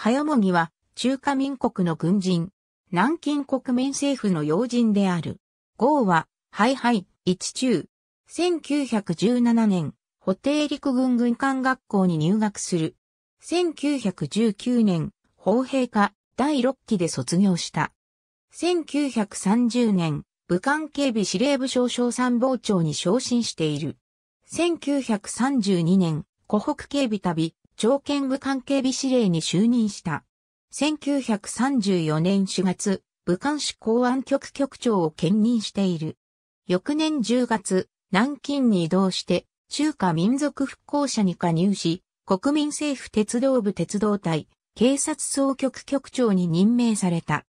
早もぎは中華民国の軍人、南京国民政府の要人である。号は、ハイハイ、一中。1917年、補定陸軍軍艦学校に入学する。1919年、砲兵科第6期で卒業した。1930年、武漢警備司令部少将参謀長に昇進している。1932年、湖北警備旅朝件部関係美司令に就任した。1934年4月、武漢市公安局局長を兼任している。翌年10月、南京に移動して、中華民族復興社に加入し、国民政府鉄道部鉄道隊、警察総局局長に任命された。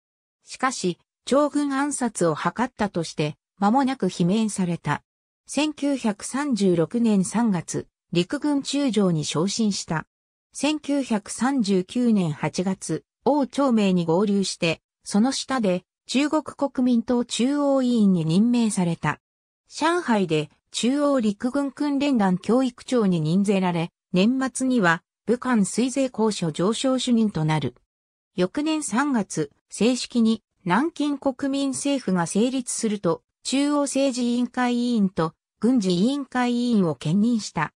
しかし、長軍暗殺を図ったとして、間もなく罷免された。1936年3月、陸軍中将に昇進した。1939年8月、王朝明に合流して、その下で中国国民党中央委員に任命された。上海で中央陸軍訓練団教育長に任ぜられ、年末には武漢水税交渉上昇主任となる。翌年3月、正式に南京国民政府が成立すると、中央政治委員会委員と軍事委員会委員を兼任した。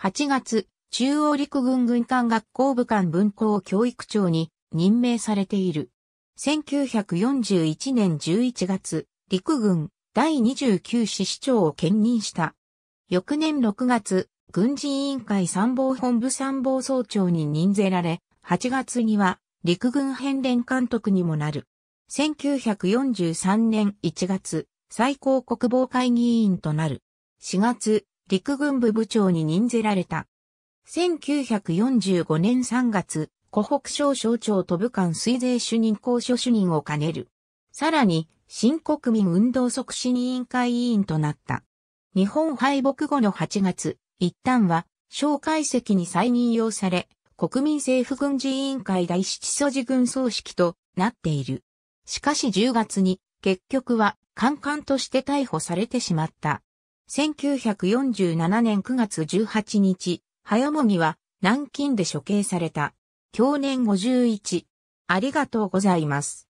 8月、中央陸軍軍艦学校部官文校教育長に任命されている。1941年11月、陸軍第29師市長を兼任した。翌年6月、軍事委員会参謀本部参謀総長に任ぜられ、8月には陸軍編連監督にもなる。1943年1月、最高国防会議委員となる。4月、陸軍部部長に任ぜられた。1945年3月、湖北省省庁都部間水税主任公所主任を兼ねる。さらに、新国民運動促進委員会委員となった。日本敗北後の8月、一旦は、小解析に再任用され、国民政府軍事委員会第七素事軍総指揮となっている。しかし10月に、結局は、官官として逮捕されてしまった。1947年9月18日、早もぎは南京で処刑された。享年51。ありがとうございます。